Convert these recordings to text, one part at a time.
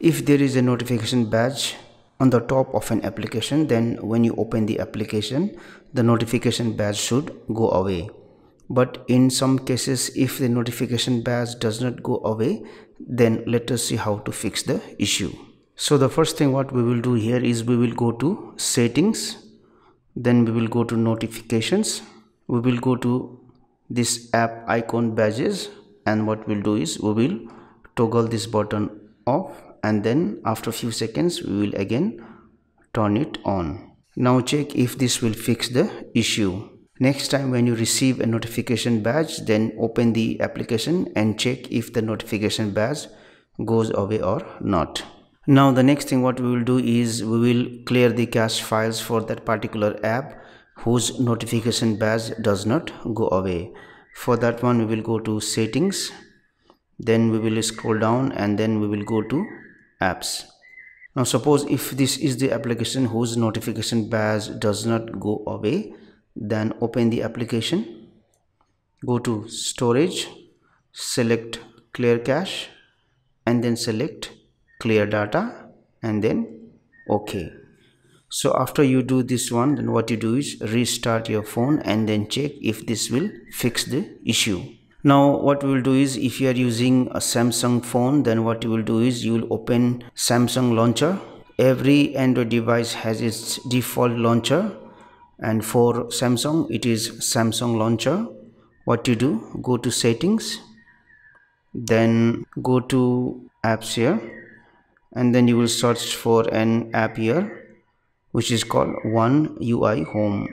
If there is a notification badge on the top of an application, then when you open the application, the notification badge should go away. But in some cases, if the notification badge does not go away, then let us see how to fix the issue. So the first thing what we will do here is we will go to settings, then we will go to notifications, we will go to this app icon badges and what we'll do is we will toggle this button off and then after a few seconds we will again turn it on now check if this will fix the issue next time when you receive a notification badge then open the application and check if the notification badge goes away or not now the next thing what we will do is we will clear the cache files for that particular app whose notification badge does not go away for that one we will go to settings then we will scroll down and then we will go to apps now suppose if this is the application whose notification badge does not go away then open the application go to storage select clear cache and then select clear data and then okay so after you do this one then what you do is restart your phone and then check if this will fix the issue now what we will do is if you are using a samsung phone then what you will do is you will open samsung launcher every android device has its default launcher and for samsung it is samsung launcher what you do go to settings then go to apps here and then you will search for an app here which is called one ui home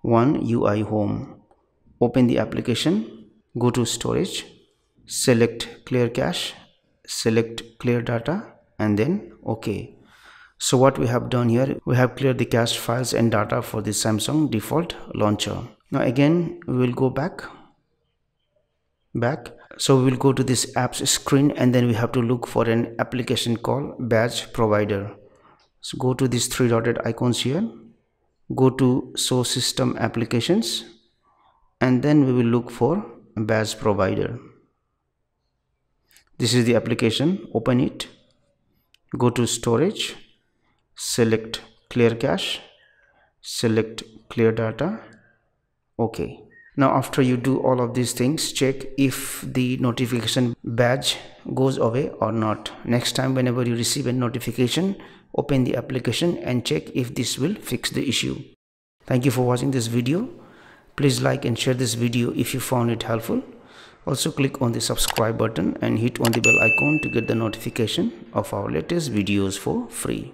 one ui home open the application go to storage select clear cache select clear data and then ok so what we have done here we have cleared the cache files and data for the samsung default launcher now again we will go back back so we will go to this apps screen and then we have to look for an application called badge provider so go to these three dotted icons here go to source system applications and then we will look for badge provider this is the application open it go to storage select clear cache select clear data okay now after you do all of these things check if the notification badge goes away or not next time whenever you receive a notification open the application and check if this will fix the issue thank you for watching this video please like and share this video if you found it helpful also click on the subscribe button and hit on the bell icon to get the notification of our latest videos for free